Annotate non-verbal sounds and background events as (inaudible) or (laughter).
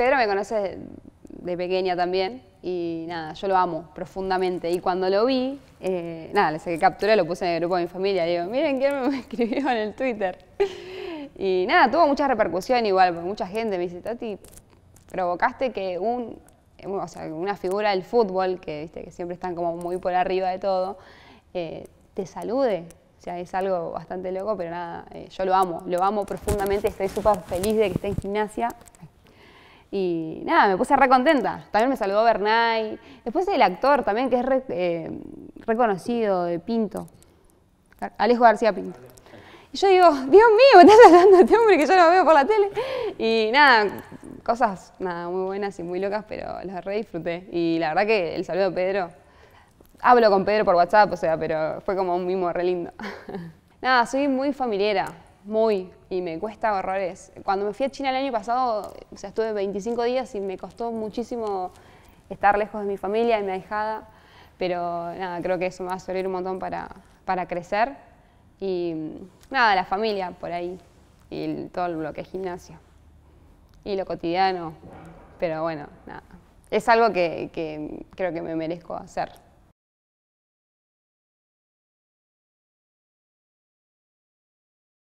Pedro me conoce de, pequeña también y nada, yo lo amo profundamente. Y cuando lo vi, eh, nada, le que captura, lo puse en el grupo de mi familia. Digo, miren quién me (laughs) escribió en el Twitter. Y nada, tuvo mucha repercusión igual, porque mucha gente me dice, Tati, provocaste que un, o sea, una figura del fútbol, que, ¿viste? que siempre están como muy por arriba de todo, eh, te salude. O sea, es algo bastante loco, pero nada, eh, yo lo amo, lo amo profundamente, estoy súper feliz de que esté en gimnasia, y nada, me puse re contenta. También me saludó Bernay. Después el actor también, que es eh, reconocido de Pinto. Alejo García Pinto. Y yo digo, Dios mío, me estás hablando este hombre que yo no veo por la tele. Y nada, cosas nada, muy buenas y muy locas, pero las re disfruté. Y la verdad que el saludo de Pedro, hablo con Pedro por WhatsApp, o sea, pero fue como un mimo re lindo. (laughs) nada, soy muy familiera muy, y me cuesta horrores. Cuando me fui a China el año pasado, sea, estuve 25 días y me costó muchísimo estar lejos de mi familia, y mi ahijada, pero nada, creo que eso me va a servir un montón para, crecer y nada, la familia por ahí y todo todo el bloque gimnasio y lo cotidiano, pero bueno, nada, es algo que creo que me merezco hacer.